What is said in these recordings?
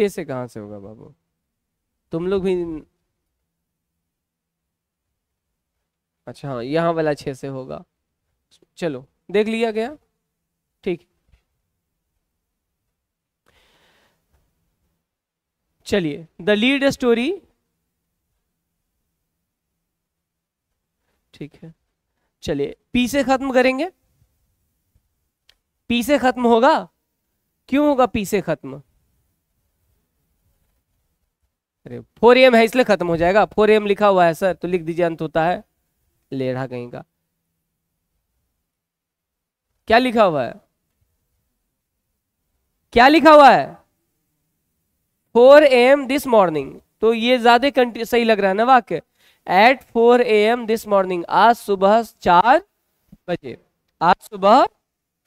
छे से कहां से होगा बाबू तुम लोग भी अच्छा हाँ यहाँ वाला छे से होगा चलो देख लिया गया ठीक चलिए द लीड स्टोरी ठीक है चलिए पी से खत्म करेंगे पी से खत्म होगा क्यों होगा पी से खत्म अरे फोर एम है इसलिए खत्म हो जाएगा फोर एम लिखा हुआ है सर तो लिख दीजिए अंत होता है लेढ़ा कहीं का क्या लिखा हुआ है क्या लिखा हुआ है फोर एम दिस मॉर्निंग तो ये ज्यादा सही लग रहा है ना वाक्य at four AM this morning आज सुबह चार बजे आज सुबह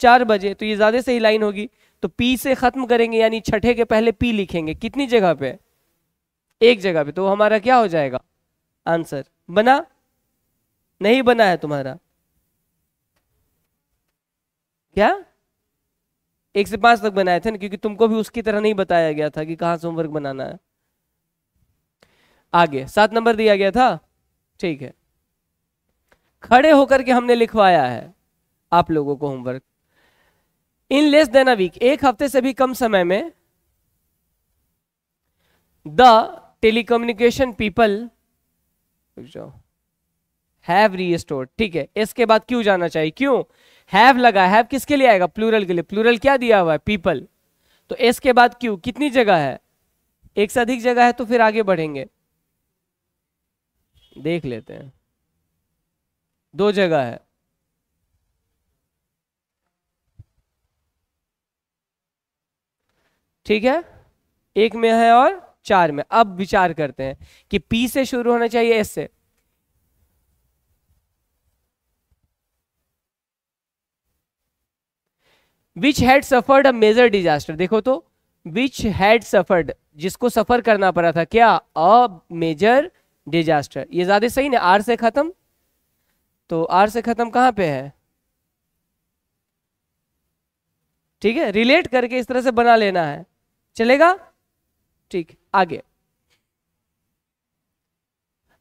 चार बजे तो ये ज्यादा सही लाइन होगी तो पी से खत्म करेंगे यानी छठे के पहले पी लिखेंगे कितनी जगह पे एक जगह पे तो हमारा क्या हो जाएगा आंसर बना नहीं बना है तुम्हारा क्या एक से पांच तक बनाए थे ना क्योंकि तुमको भी उसकी तरह नहीं बताया गया था कि कहां से होमवर्क बनाना है आगे सात नंबर दिया गया था ठीक है खड़े होकर के हमने लिखवाया है आप लोगों को homework in less than a week एक हफ्ते से भी कम समय में द टेलीकम्युनिकेशन पीपल जाओ हैव रीस्टोर ठीक है इसके बाद क्यों जाना चाहिए क्यों हैव लगा हैव किसके लिए आएगा प्लूरल के लिए प्लूरल क्या दिया हुआ है पीपल तो इसके बाद क्यों कितनी जगह है एक से अधिक जगह है तो फिर आगे बढ़ेंगे देख लेते हैं दो जगह है ठीक है एक में है और चार में अब विचार करते हैं कि पी से शुरू होना चाहिए S से which had suffered a major disaster देखो तो विच हैड सफर्ड जिसको सफर करना पड़ा था क्या अ मेजर डिजास्टर ये ज्यादा सही ना आर से खत्म तो आर से खत्म कहां पे है ठीक है रिलेट करके इस तरह से बना लेना है चलेगा ठीक आगे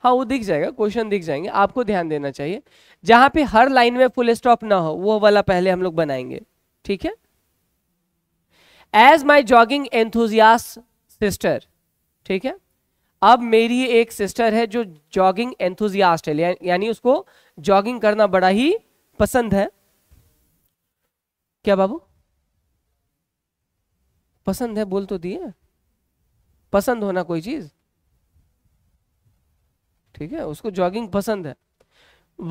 हाँ वो दिख जाएगा क्वेश्चन दिख जाएंगे आपको ध्यान देना चाहिए जहां पे हर लाइन में फुल स्टॉप ना हो वो वाला पहले हम लोग बनाएंगे ठीक है as my jogging enthusiast sister ठीक है अब मेरी एक सिस्टर है जो जॉगिंग एंथुजियास्ट है यानी उसको जॉगिंग करना बड़ा ही पसंद है क्या बाबू पसंद है बोल तो दिए पसंद होना कोई चीज ठीक है उसको जॉगिंग पसंद है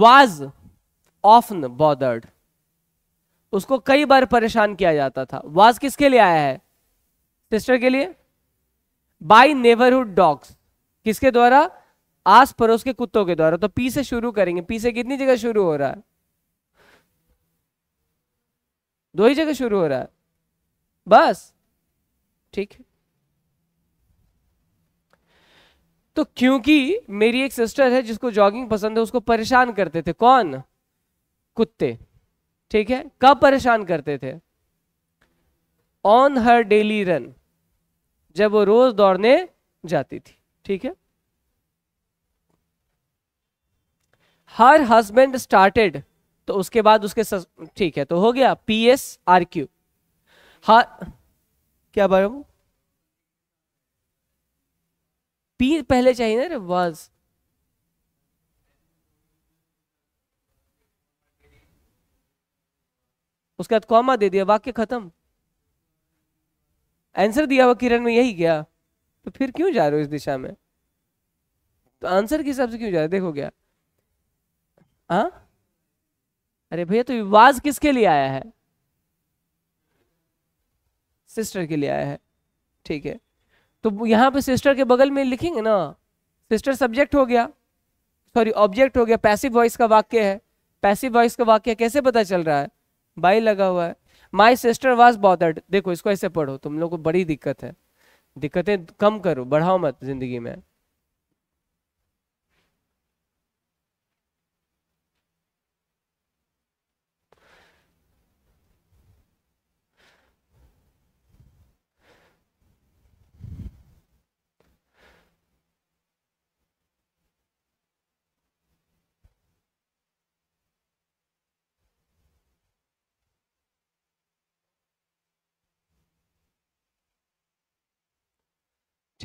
वाज ऑफन बॉदर्ड उसको कई बार परेशान किया जाता था वाज किसके लिए आया है सिस्टर के लिए बाई नेबरहुड डॉग्स किसके द्वारा आस पड़ोस के कुत्तों के द्वारा तो पी से शुरू करेंगे पी से कितनी जगह शुरू हो रहा है दो ही जगह शुरू हो रहा है बस ठीक है तो क्योंकि मेरी एक सिस्टर है जिसको जॉगिंग पसंद है उसको परेशान करते थे कौन कुत्ते ठीक है कब परेशान करते थे ऑन हर डेली रन जब वो रोज दौड़ने जाती थी ठीक है हर हस्बैंड स्टार्टेड तो उसके बाद उसके ठीक है तो हो गया पी एस आर क्यू हर क्या बोल पी पहले चाहिए ना रे वाज उसके बाद कॉमा दे दिया वाक्य खत्म आंसर दिया हुआ किरण में यही गया तो फिर क्यों जा रहे हो इस दिशा में तो आंसर के हिसाब से क्यों जा रहे देखो क्या आ? हाँ? अरे भैया तो वाज किसके लिए आया है सिस्टर के लिए आया है ठीक है तो यहाँ पे सिस्टर के बगल में लिखेंगे ना सिस्टर सब्जेक्ट हो गया सॉरी ऑब्जेक्ट हो गया पैसिव वॉइस का वाक्य है पैसिव वॉइस का वाक्य कैसे पता चल रहा है बाई लगा हुआ है माई सिस्टर वॉज बॉदर्ड देखो इसको ऐसे पढ़ो तुम लोग को बड़ी दिक्कत है दिक्कतें कम करो बढ़ाओ मत जिंदगी में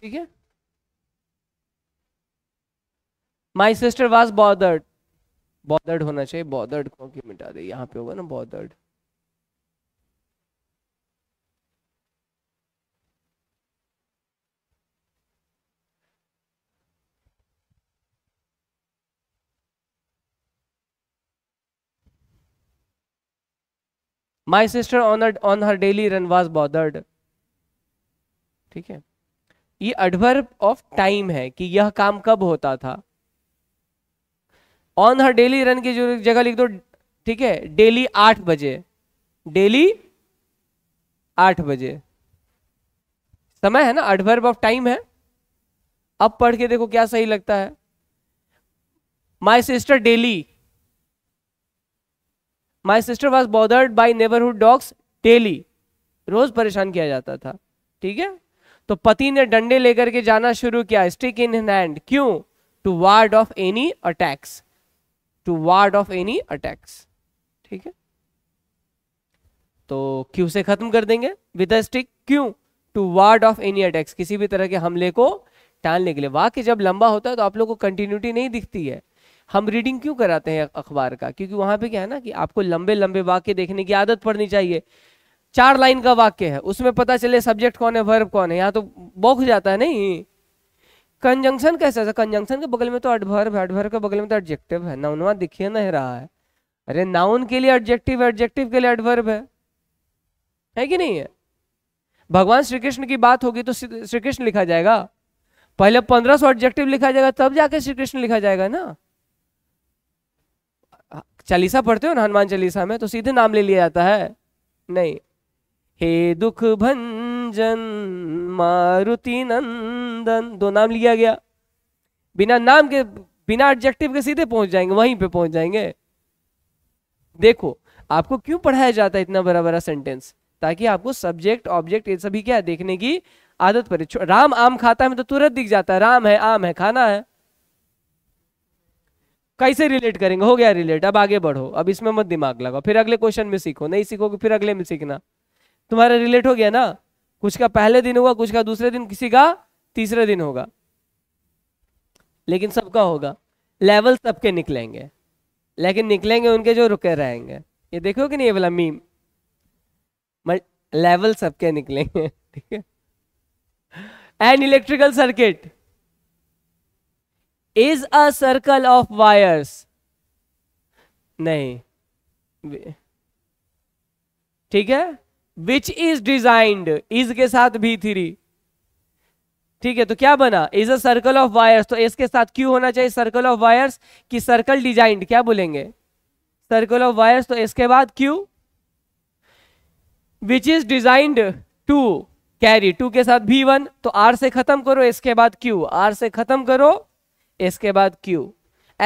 ठीक है my sister was bothered bothered होना चाहिए बॉदर्ड को क्यों मिटा दे यहां पे होगा ना bothered my sister on on her daily run was bothered ठीक है ये एडवर्ब ऑफ टाइम है कि यह काम कब होता था ऑन हर डेली रन की जगह लिख दो ठीक है डेली आठ बजे डेली आठ बजे समय है ना एडवर्ब ऑफ टाइम है अब पढ़ के देखो क्या सही लगता है my sister daily my sister was bothered by neighbourhood dogs daily रोज परेशान किया जाता था ठीक है तो पति ने डंडे लेकर के जाना शुरू किया स्टिक इन हैंड क्यों to ward off any attacks to ward off any attacks ठीक है तो क्यों से खत्म कर देंगे विद स्टिक क्यों to ward off any attacks किसी भी तरह के हमले को टालने के लिए वाक्य जब लंबा होता है तो आप लोग को कंटिन्यूटी नहीं दिखती है हम रीडिंग क्यों कराते हैं अखबार का क्योंकि वहां पे क्या है ना कि आपको लंबे लंबे वाक्य देखने की आदत पड़नी चाहिए चार लाइन का वाक्य है उसमें पता चले सब्जेक्ट कौन है वर्ब कौन है यहाँ तो बौख जाता है नहीं कंजंक्शन कैसा है कंजंक्शन के बगल में तो अडभर्व है अडभर्व के बगल में तो एडजेक्टिव है नाउनवा दिखिए नहीं रहा है अरे नाउन के लिए एडजेक्टिव है एडजेक्टिव के लिए एडवर्ब है है कि नहीं है भगवान श्री कृष्ण की बात होगी तो श्री कृष्ण लिखा जाएगा पहले पंद्रह सौ एडजेक्टिव लिखा जाएगा तब जाके श्री कृष्ण लिखा जाएगा ना चालीसा पढ़ते हो ना हनुमान चालीसा में तो सीधे नाम ले लिया जाता है नहीं हे दुख भंजन मारुति नंदन दो नाम लिया गया बिना नाम के बिना एडजेक्टिव के सीधे पहुंच जाएंगे वहीं पे पहुंच जाएंगे देखो आपको क्यों पढ़ाया जाता है इतना बड़ा बड़ा सेंटेंस ताकि आपको सब्जेक्ट ऑब्जेक्ट ये सभी क्या देखने की आदत पड़े राम आम खाता है तो तुरंत दिख जाता है राम है आम है खाना है कैसे रिलेट करेंगे हो गया रिलेट अब आगे बढ़ो अब इसमें मत दिमाग लगाओ फिर अगले क्वेश्चन में सीखो नहीं सीखोगे फिर अगले में सीखना तुम्हारा रिलेट हो गया ना कुछ का पहले दिन होगा कुछ का दूसरे दिन किसी का तीसरे दिन होगा लेकिन सबका होगा लेवल सबके निकलेंगे लेकिन निकलेंगे उनके जो रुके रहेंगे ये देखो कि नहीं ये वाला मीम लेवल सबके निकलेंगे ठीक है an electrical circuit is a circle of wires नहीं ठीक है विच इज डिजाइंड इज के साथ भी थ्री ठीक है तो क्या बना is a circle of wires तो एस के साथ क्यों होना चाहिए सर्कल ऑफ वायर्स की सर्कल डिजाइंड क्या बोलेंगे सर्कल ऑफ वायर्स तो एस के बाद Q which is designed to carry to के साथ भी वन तो आर से खत्म करो इसके बाद क्यू आर से खत्म करो इसके बाद क्यू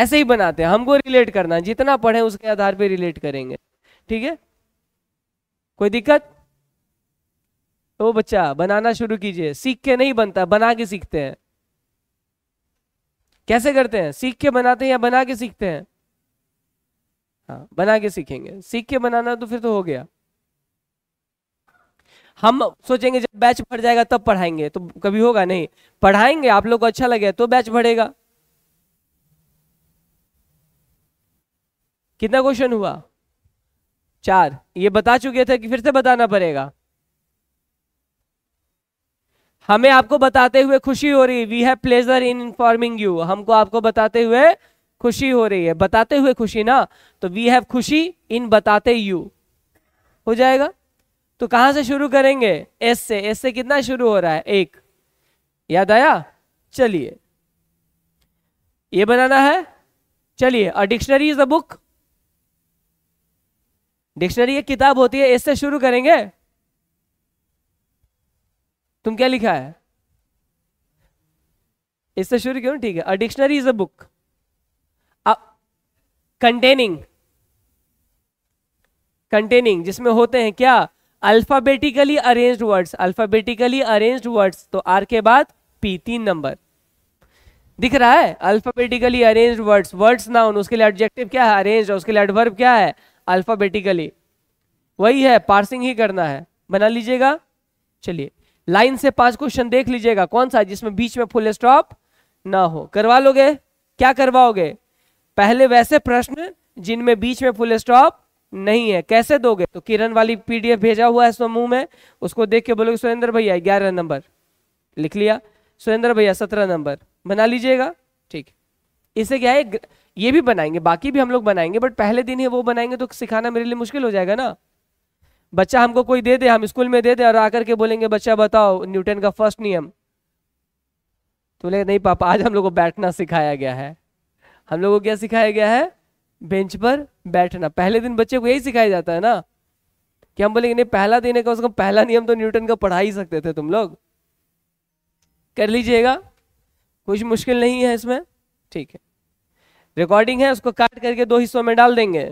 ऐसे ही बनाते हैं हमको रिलेट करना जितना पढ़े उसके आधार पे रिलेट करेंगे ठीक है कोई दिक्कत ओ बच्चा बनाना शुरू कीजिए सीख के नहीं बनता बना के सीखते हैं कैसे करते हैं सीख के बनाते हैं या बना के सीखते हैं हाँ बना के सीखेंगे सीख के बनाना तो फिर तो हो गया हम सोचेंगे जब बैच भर जाएगा तब पढ़ाएंगे तो कभी होगा नहीं पढ़ाएंगे आप लोग को अच्छा लगे तो बैच भरेगा कितना क्वेश्चन हुआ चार ये बता चुके थे कि फिर से बताना पड़ेगा हमें आपको बताते हुए खुशी हो रही है we have pleasure in informing you हमको आपको बताते हुए खुशी हो रही है बताते हुए खुशी ना तो वी हैव खुशी इन बताते यू हो जाएगा तो कहाँ से शुरू करेंगे एस से एस से कितना शुरू हो रहा है एक याद आया चलिए ये बनाना है चलिए और dictionary is a book dictionary एक किताब होती है एस से शुरू करेंगे तुम क्या लिखा है इससे शुरू क्यों ठीक है a dictionary is a book containing containing जिसमें होते हैं क्या alphabetically arranged words alphabetically arranged words तो आर के बाद पी तीन नंबर दिख रहा है alphabetically arranged words words noun उसके लिए एडजेक्टिव क्या है अरेंज उसके लिए एडवर्ब क्या है अल्फाबेटिकली वही है पार्सिंग ही करना है बना लीजिएगा चलिए लाइन से पांच क्वेश्चन देख लीजिएगा कौन सा जिसमें बीच में फुल स्टॉप ना हो करवा लोगे क्या करवाओगे पहले वैसे प्रश्न जिनमें बीच में फुल स्टॉप नहीं है कैसे दोगे तो किरण वाली पीडीएफ भेजा हुआ है समूह में उसको देख के बोलोगे सुरेंद्र भैया ग्यारह नंबर लिख लिया सुरेंद्र भैया सत्रह नंबर बना लीजिएगा ठीक इसे क्या है ये भी बनाएंगे बाकी भी हम लोग बनाएंगे बट पहले दिन ही वो बनाएंगे तो सिखाना मेरे लिए मुश्किल हो जाएगा ना बच्चा हमको कोई दे दे हम स्कूल में दे दे और आकर के बोलेंगे बच्चा बताओ न्यूटन का फर्स्ट नियम तो बोले नहीं पापा आज हम लोग को बैठना सिखाया गया है हम लोग को क्या सिखाया गया है बेंच पर बैठना पहले दिन बच्चे को यही सिखाया जाता है ना कि हम बोलेंगे नहीं पहला दिन है कम पहला नियम तो न्यूटन का पढ़ा ही सकते थे तुम लोग कर लीजिएगा कुछ मुश्किल नहीं है इसमें ठीक है रिकॉर्डिंग है उसको काट करके दो हिस्सों में डाल देंगे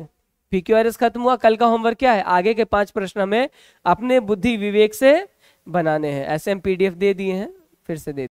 पीक्यूआरएस खत्म हुआ कल का होमवर्क क्या है आगे के पांच प्रश्न हमें अपने बुद्धि विवेक से बनाने हैं ऐसे हम पीडीएफ दे दिए हैं फिर से दे